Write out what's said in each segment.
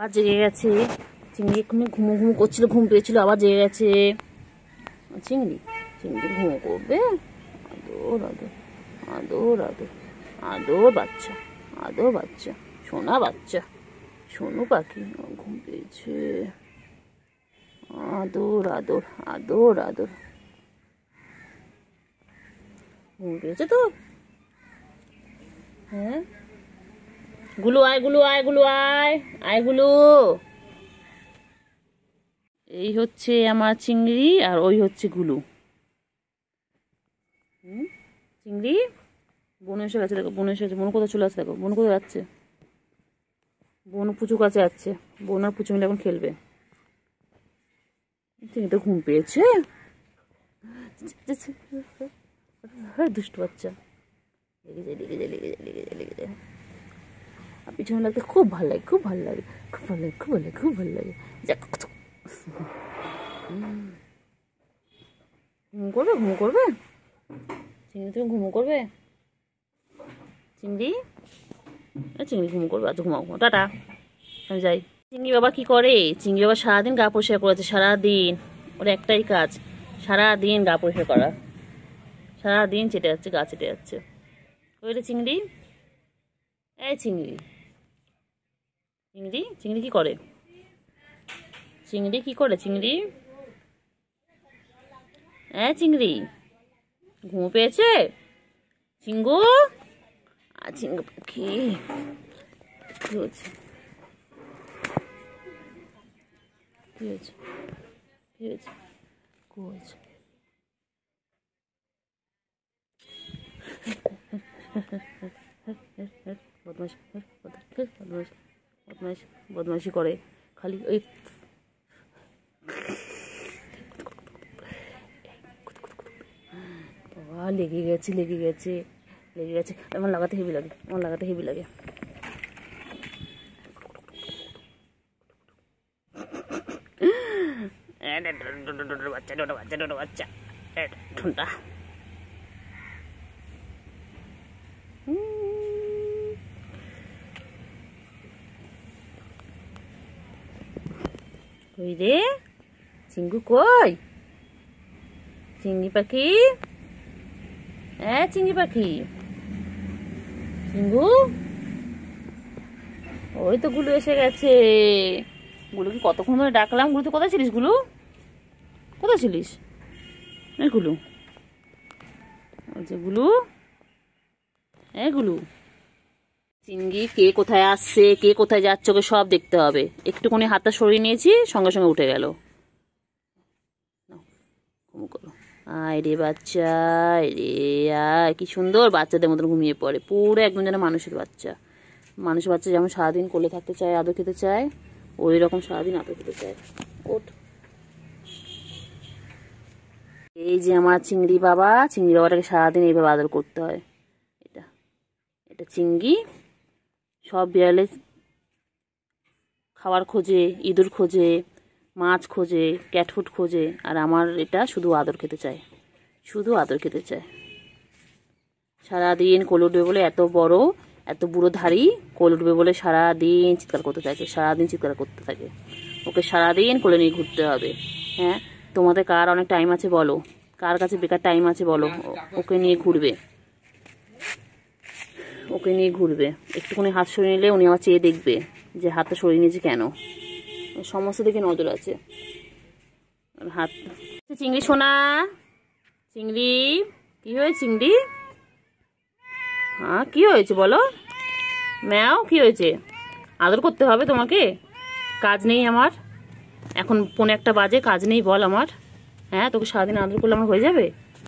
আবার জেগে গেছে চিংড়ি এক্ষুনি ঘুমো ঘুমো করছিল ঘুম পেয়েছিল আবার জেগে গেছে চিংড়ি চিংড়ি ঘুমো করবে আদর আদর আদর আদর আদর বাচ্চা আদর বাচ্চা সোনা বাচ্চা সোনু পাখি ঘুম পেয়েছে আদর আদর আদর আদর ঘুম পেয়েছে তো হ্যাঁ গুলু আয় গুলু আয় গুলু আয় আয় গুলু এই হচ্ছে আমার চিংড়ি আর ওই হচ্ছে গুলু চিংড়ি বোন এসে গেছে দেখো বোন এসে গেছে বোন কোথায় চলে আসছে দেখো বোন কোথায় যাচ্ছে বোন পুচু কাছে যাচ্ছে বোন আর পুচু মিলে এখন খেলবে চিংড়ি তো ঘুম পেয়েছে দুষ্টু বাচ্চা লেগে যায় লেগে যায় লেগে যায় লেগে যায় লেগে যায় পিছনে লাগতে খুব ভালো লাগে খুব ভালো লাগে খুব ভালো লাগে খুব ভালো লাগে খুব ভালো লাগে ঘুম করবে ঘুম করবে চিংড়ি তুমি ঘুমো করবে চিংড়ি চিংড়ি ঘুমো করবে আচ্ছা ঘুমাও ঘুমা টাটা আমি যাই চিংড়ি বাবা কি করে চিংড়ি বাবা সারাদিন গা পরিষ্কার করেছে সারাদিন ওর একটাই কাজ সারাদিন গা পরিষ্কার করা সারাদিন চেটে যাচ্ছে গা চেটে যাচ্ছে ওইটা চিংড়ি এই চিংড়ি চিংড়ি চিংড়ি কি করে চিংড়ি কি করে চিংড়ি হ্যাঁ চিংড়ি ঘুম পেয়েছে চিঙ্গু চিঙ্গু পাখি হয়েছে বদমাস বদমাস বদমাইশ বদমাইশি করে খালি ওই বাবা লেগে গেছে লেগে গেছে লেগে গেছে আমার লাগাতে হেবি লাগে আমার লাগাতে হেবি লাগে বাচ্চা বাচ্চা বাচ্চা ঠুনটা রে চিঙ্গু কই চিংড়ি পাখি হ্যাঁ চিংড়ি পাখি চিঙ্গু ওই তো গুলু এসে গেছে গুলুকে কতক্ষণ ধরে ডাকলাম গুলু তো কোথায় ছিলিস গুলু কোথায় ছিলিস এই গুলু বলছে গুলু হ্যাঁ গুলু চিংড়ি কে কোথায় আসছে কে কোথায় যাচ্ছে ওকে সব দেখতে হবে একটুখানি হাতটা সরিয়ে নিয়েছি সঙ্গে সঙ্গে উঠে গেল আয় রে বাচ্চা রে আয় কি সুন্দর বাচ্চাদের মতন ঘুমিয়ে পড়ে পুরো একদম যেন মানুষের বাচ্চা মানুষের বাচ্চা যেমন সারাদিন কোলে থাকতে চায় আদর খেতে চায় ওই রকম সারাদিন আদর খেতে চায় ওঠ এই যে আমার চিংড়ি বাবা চিংড়ি বাবাটাকে সারাদিন এইভাবে আদর করতে হয় এটা এটা চিংড়ি সব বিড়ালে খাবার খোঁজে ইঁদুর খোঁজে মাছ খোঁজে ক্যাটফুট খোঁজে আর আমার এটা শুধু আদর খেতে চায় শুধু আদর খেতে চায় সারাদিন কোল উঠবে বলে এত বড় এত বুড়ো ধারি কোল উঠবে বলে সারাদিন চিৎকার করতে থাকে সারাদিন চিৎকার করতে থাকে ওকে সারাদিন কোলে নিয়ে ঘুরতে হবে হ্যাঁ তোমাদের কার অনেক টাইম আছে বলো কার কাছে বেকার টাইম আছে বলো ওকে নিয়ে ঘুরবে ওকে নিয়ে ঘুরবে একটুখানি হাত সরিয়ে নিলে উনি আমার চেয়ে দেখবে যে হাতটা সরিয়ে নিয়েছে কেন সমস্ত দিকে নজর আছে হাত চিংড়ি সোনা চিংড়ি কি হয়েছে চিংড়ি হ্যাঁ কি হয়েছে বলো ম্যাও কি হয়েছে আদর করতে হবে তোমাকে কাজ নেই আমার এখন পনেরো একটা বাজে কাজ নেই বল আমার হ্যাঁ তোকে সারাদিন আদর করলে আমার হয়ে যাবে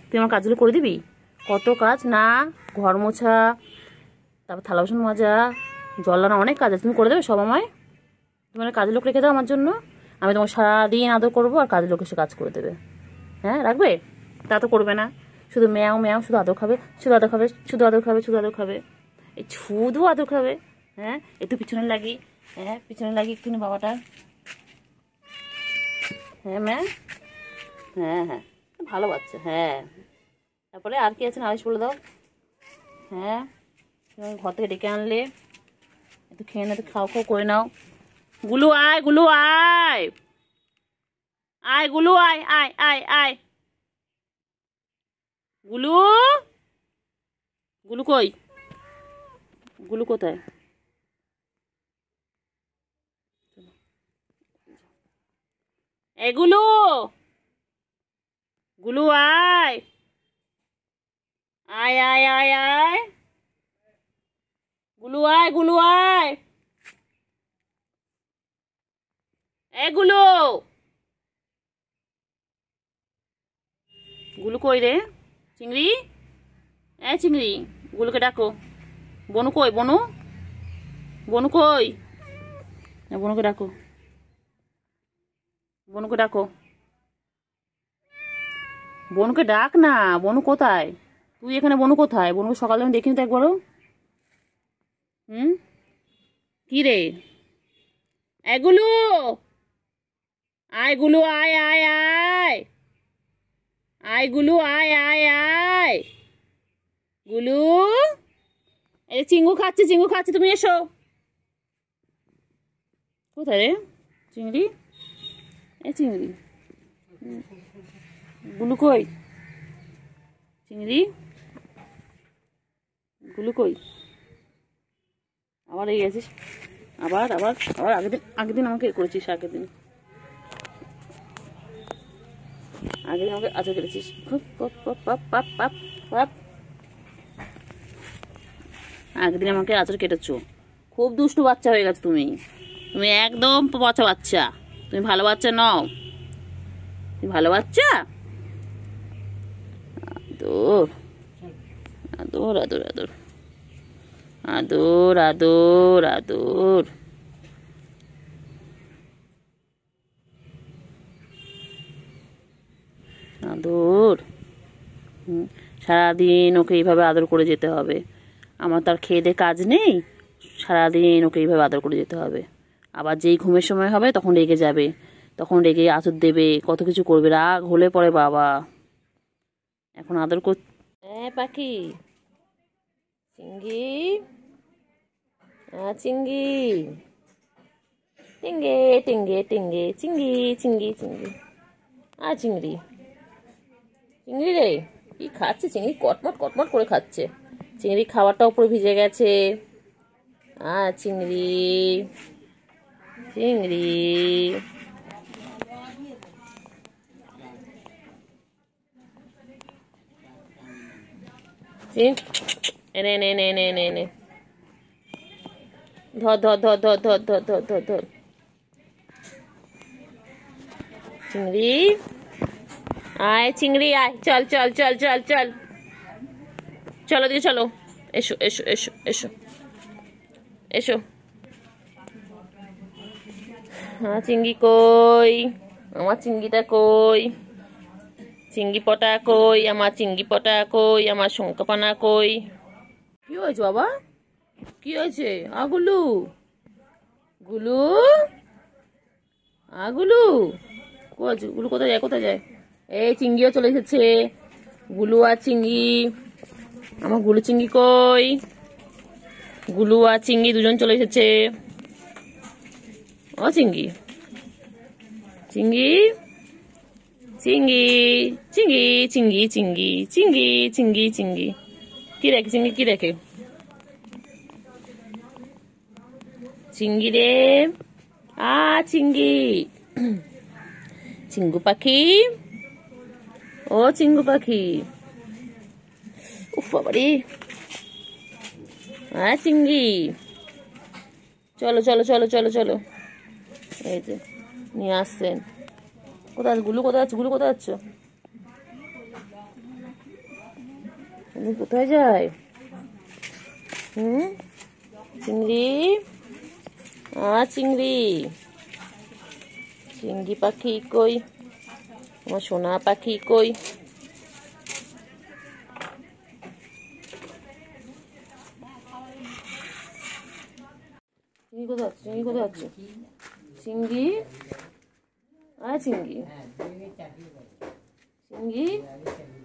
তুই আমার কাজগুলো করে দিবি কত কাজ না ঘর মোছা তারপর থালা বাসন মাজা জল আনা অনেক কাজ আছে তুমি করে দেবে সব আমায় তোমার কাজের লোক রেখে দাও আমার জন্য আমি তোমার সারাদিন আদর করবো আর কাজের লোক এসে কাজ করে দেবে হ্যাঁ রাখবে তা তো করবে না শুধু ম্যাও ম্যাও শুধু আদর খাবে শুধু আদর খাবে শুধু আদর খাবে শুধু আদর খাবে এই শুধু আদর খাবে হ্যাঁ একটু পিছনে লাগি হ্যাঁ পিছনে লাগি একটু বাবাটা হ্যাঁ ম্যাম হ্যাঁ হ্যাঁ ভালো বাচ্চা হ্যাঁ তারপরে আর কি আছে নালিশ বলে দাও হ্যাঁ যেমন ঘর থেকে ডেকে আনলে একটু খেয়ে না খাও খাও করে নাও গুলু আয় গুলু আয় আয় গুলু আয় আয় আয় আয় গুলু গুলু কই গুলু কোথায় এগুলো গুলু আয় আয় আয় আয় আয় গুলু আয় গুলু আয় এগুলো গুলু কই রে চিংড়ি এ চিংড়ি গুলুকে ডাকো বনু কই বনু বনু কই বনুকে ডাকো বনুকে ডাকো বনুকে ডাক না বনু কোথায় তুই এখানে বনু কোথায় বনুকে সকালে আমি দেখিনি তো একবারও হুম কি রে এগুলো আয়গুলো আয় আয় আয় আয়গুলো আয় আয় আয় গুলু এই চিঙ্গু খাচ্ছে চিঙ্গু খাচ্ছে তুমি এসো কোথায় রে চিংড়ি এ চিংড়ি গুলু কই চিংড়ি গুলু কই আবার এই গেছিস আবার আবার আবার আগের দিন আগের দিন আমাকে করেছিস আগের দিন আগের দিন আমাকে আজকে করেছিস খুব পাপ পাপ পাপ পাপ পাপ আগের দিন আমাকে আচর কেটেছো খুব দুষ্টু বাচ্চা হয়ে গেছো তুমি তুমি একদম পচা বাচ্চা তুমি ভালো বাচ্চা নও তুমি ভালো বাচ্চা আদর আদর আদর আদর আদর আদর আদর আদর সারাদিন ওকে এইভাবে আদর করে যেতে হবে আমার তার খেয়ে দিয়ে কাজ নেই সারাদিন ওকে এইভাবে আদর করে যেতে হবে আবার যেই ঘুমের সময় হবে তখন রেগে যাবে তখন রেগে আচর দেবে কত কিছু করবে রাগ হলে পরে বাবা এখন আদর কর হ্যাঁ পাখি চিঙ্গি চিঙ্গি টিঙ্গে টিঙ্গে টিঙ্গে চিঙ্গি চিঙ্গি চিঙ্গি আ চিংড়ি চিংড়ি রে কি খাচ্ছে চিংড়ি কটমট কটমট করে খাচ্ছে চিংড়ি খাবারটা উপরে ভিজে গেছে আ চিংড়ি চিংড়ি চিংড়ি এনে নে নে নে নে নে ধর ধর ধর ধর ধর ধর ধর ধর ধর চিংড়ি আয় চিংড়ি আয় চল চল চল চল চল চলো দিকে চলো এসো এসো এসো এসো এসো হ্যাঁ চিংড়ি কই আমার চিংড়িটা কই চিংড়ি পটা কই আমার চিংড়ি পটা কই আমার পানা কই কি হয়েছে বাবা কি হয়েছে আগুলু গুলু আগুলু কোথায় গুলু কোথায় যায় কোথায় যায় এই চিঙ্গিও চলে এসেছে গুলু আর চিঙ্গি আমার গুলু চিঙ্গি কই গুলু আর চিঙ্গি দুজন চলে এসেছে ও চিঙ্গি চিঙ্গি চিঙ্গি চিঙ্গি চিঙ্গি চিঙ্গি চিঙ্গি চিঙ্গি চিঙ্গি কি রেখে চিঙ্গি কি রেখে চিঙ্গি রে আ চিঙ্গি চিঙ্গু পাখি ও চিঙ্গু পাখি উফ বাবারে হ্যাঁ চিঙ্গি চলো চলো চলো চলো চলো এই যে নিয়ে আসছেন কোথায় গুলু কোথায় আছো গুলু কোথায় আছো তুমি কোথায় যাই হুম চিংড়ি আ চিংড়ি চিংড়ি পাখি কই আমার সোনা পাখি কই চিংড়ি কোথায় আছে চিংড়ি কোথায় আছে চিংড়ি আ চিংড়ি হ্যাঁ, চিংড়ি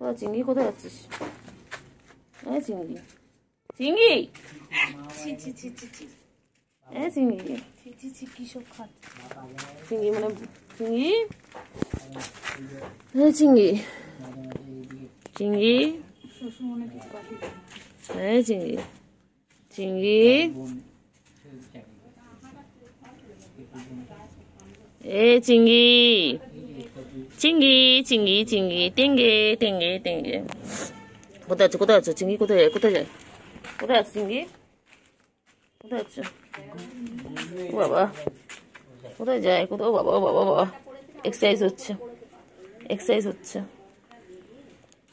我要锦衣裤，都要自己。哎，锦衣，锦衣，去去去去去。哎，锦衣，去去去去小看。锦衣，我来，锦衣。哎，锦衣，锦衣。哎，锦衣，锦衣。哎，锦衣。চিঙ্গি চিঙ্গি চিঙ্গি টিঙ্গি টিঙ্গি টিঙ্গি কোথায় আছো কোথায় আছো চিঙ্গি কোথায় কোথায় যায় কোথায় আছো চিঙ্গি কোথায় আছো বাবা কোথায় যায় কোথাও বাবা বাবা বাবা এক্সারসাইজ হচ্ছে এক্সারসাইজ হচ্ছে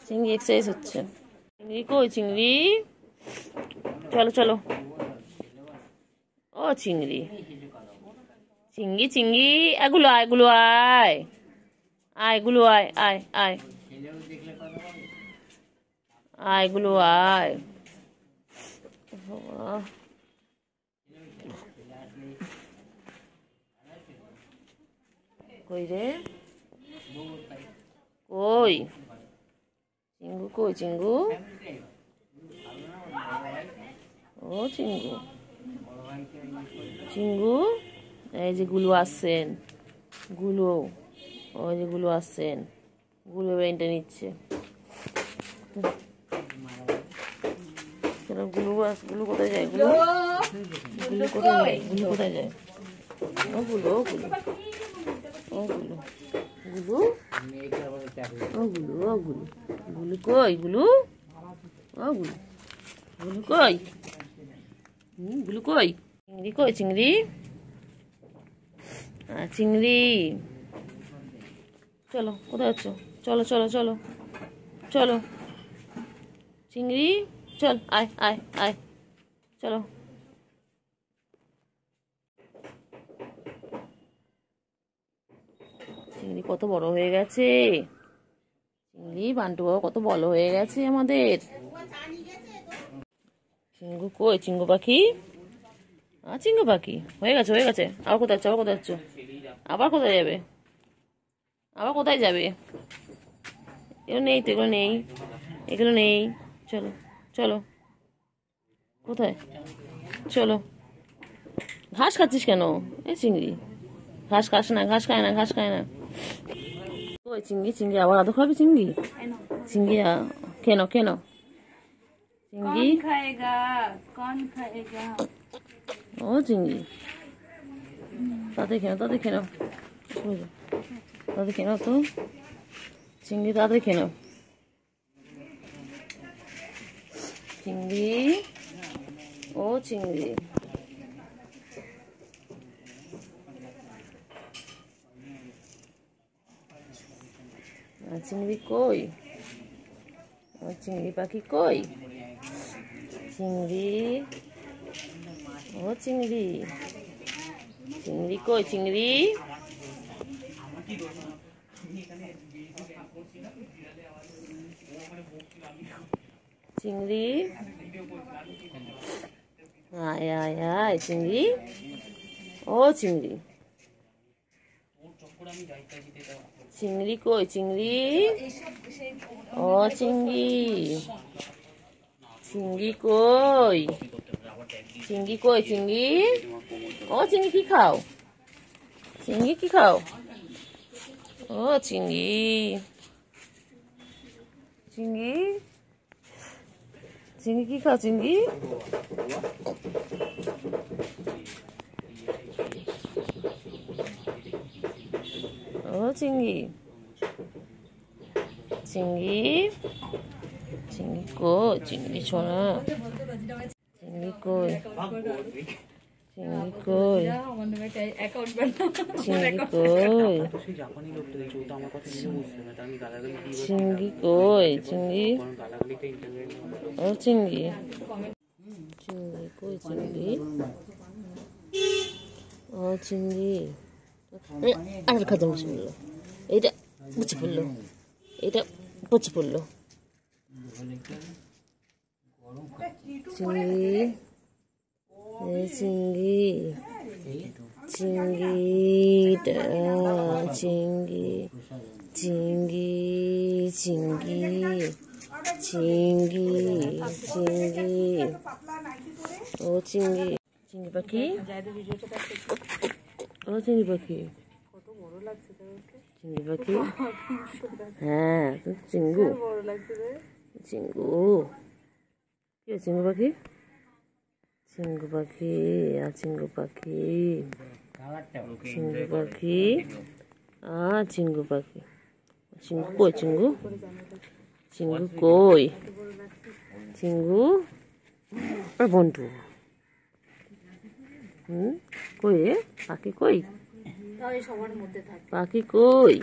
চিংড়ি এক্সারসাইজ হচ্ছে চিংড়ি কই চিংড়ি চলো চলো ও চিংড়ি চিংড়ি চিংড়ি এগুলো এগুলো আয় আয় গুলো আয় আয় আয় আয় গুলো আয় কই রে কই চিঙ্গু কই চিঙ্গু ও চিঙ্গু চিঙ্গু এই যে গুলো আসছেন গুলো ও যেগুলো আসছেন গুলো ব্রেনটা নিচ্ছে গুলো গুলো কোথায় যায় গুলো গুলো কোথায় যায় গুলো কোথায় যায় ওগুলো ওগুলো ওগুলো গুলু ওগুলো ওগুলো গুলু কই গুলু ওগুলো গুলু কই গুলু কই চিংড়ি কই চিংড়ি চিংড়ি চলো কোথায় যাচ্ছ চলো চলো চলো চলো চিংড়ি চল আয় আয় আয় চলো চিংড়ি কত বড় হয়ে গেছে চিংড়ি বান্টু বাবা কত বড় হয়ে গেছে আমাদের চিঙ্গু কই চিঙ্গু পাখি আর চিঙ্গু পাখি হয়ে গেছে হয়ে গেছে আবার কোথায় যাচ্ছ আবার কোথায় যাচ্ছ আবার কোথায় যাবে আবার কোথায় যাবে এগুলো নেই তো এগুলো নেই এগুলো নেই চলো চলো কোথায় চলো ঘাস খাচ্ছিস কেন এ চিংড়ি ঘাস খাস না ঘাস খায় না ঘাস খায় না ওই চিংড়ি চিংড়ি আবার আদৌ খাবে চিংড়ি চিংড়ি কেন কেন চিংড়ি ও চিংড়ি তাতে কেন তাতে কেন তাদের খেয়ে তো চিংড়ি তাড়াতাড়ি খেয়ে চিংড়ি ও চিংড়ি চিংড়ি কই ও চিংড়ি পাখি কই চিংড়ি ও চিংড়ি চিংড়ি কই চিংড়ি 징리 아야야 징리 어 징리 징리 꼬이 징리 어 징리 징리 꼬이 징기 꼬이 징기 어 징기 키카오 징기 키카오 어 징기 징기 가진기 가진기 어 진기 진기 진기꽃 진기초는 진기꽃 চিংকুই চিংড়ি কই চিংড়ি ও চিংড়ি চিংড়ি কই চিংড়ি ও চিংড়ি আর খাতে মুছে পড়লো এটা মুছে পড়লো এটা পচে পড়লো চিংড়ি চিংড়ি চিংড়িটা চিংড়ি চিংড়ি চিংড়ি চিংড়ি চিংড়ি ও চিংড়ি চিংড়ি পাখি ও চিংড়ি পাখি চিংড়ি পাখি হ্যাঁ চিঙ্গু চিঙ্গু কি চিঙ্গু পাখি 아, 아, 친구 바퀴, 아 친구 바퀴, 친구 바퀴, 아 친구 바퀴, 친구꼬이친구친구꼬이친구아 본두 응 꼬이 바퀴 꼬이 পাখি কই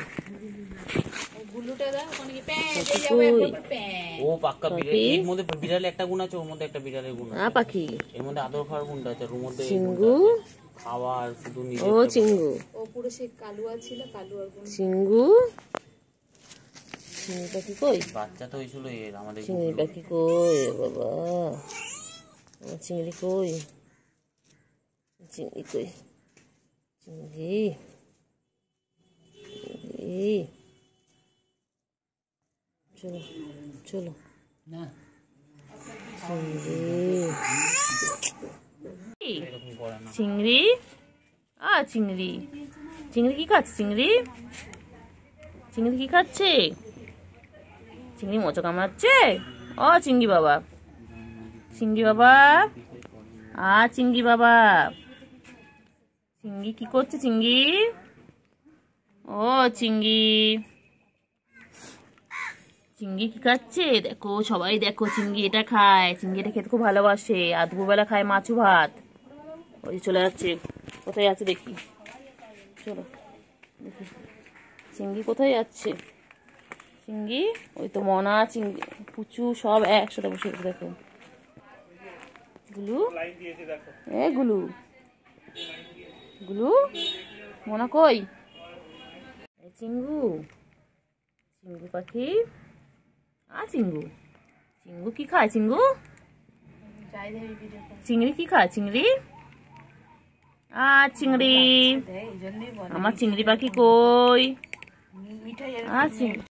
ও পাক্কা একটা গুণ আছে ওর মধ্যে একটা বিড়ালের গুণ পাখি এর মধ্যে গুণটা আছে খাওয়ার ও ও পুরো সেই কালুয়া ছিল কালুয়ার গুণ কই বাচ্চা তো হয়েছিল এর আমাদের চিংড়ি পাখি কই বাবা চিংড়ি কই চিংড়ি কই ঘি ঘি চলো চলো না চিংড়ি আ চিংড়ি চিংড়ি কি খাচ্ছে চিংড়ি চিংড়ি কি খাচ্ছে চিংড়ি মোচো কামাচ্ছে ও চিংড়ি বাবা চিংড়ি বাবা আ চিংড়ি বাবা চিঙ্গি কি করছে চিঙ্গি ও চিঙ্গি চিংড়ি কি খাচ্ছে দেখো সবাই দেখো চিংড়ি এটা খায় চিংড়ি এটা খেতে খুব ভালোবাসে আর দুপুরবেলা খায় মাছু ভাত ওই চলে যাচ্ছে কোথায় আছে দেখি চলো দেখি চিংড়ি কোথায় যাচ্ছে চিংড়ি ওই তো মনা চিংড়ি পুচু সব একসাথে বসে দেখো গুলু এ গুলু গুলু মনে কই চিঙ্গু চিঙ্গু পাখি আ চিঙ্গু চিঙ্গু কি খায় চিঙ্গু চিংড়ি কি খায় চিংড়ি আ চিংড়ি আমার চিংড়ি পাখি কই আ চিংড়ি